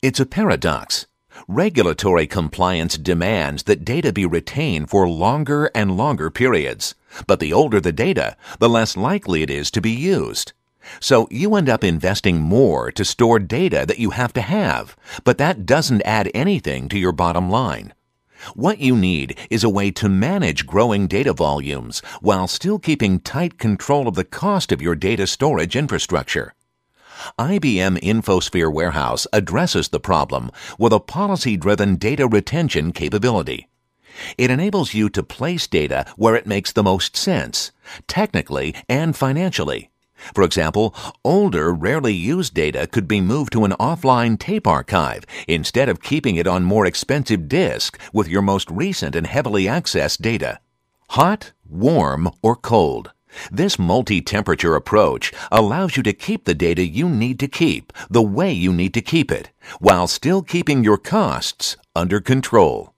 It's a paradox. Regulatory compliance demands that data be retained for longer and longer periods, but the older the data, the less likely it is to be used. So you end up investing more to store data that you have to have, but that doesn't add anything to your bottom line. What you need is a way to manage growing data volumes while still keeping tight control of the cost of your data storage infrastructure. IBM InfoSphere Warehouse addresses the problem with a policy-driven data retention capability. It enables you to place data where it makes the most sense, technically and financially. For example, older, rarely used data could be moved to an offline tape archive instead of keeping it on more expensive disk with your most recent and heavily accessed data. Hot, warm, or cold. This multi-temperature approach allows you to keep the data you need to keep the way you need to keep it, while still keeping your costs under control.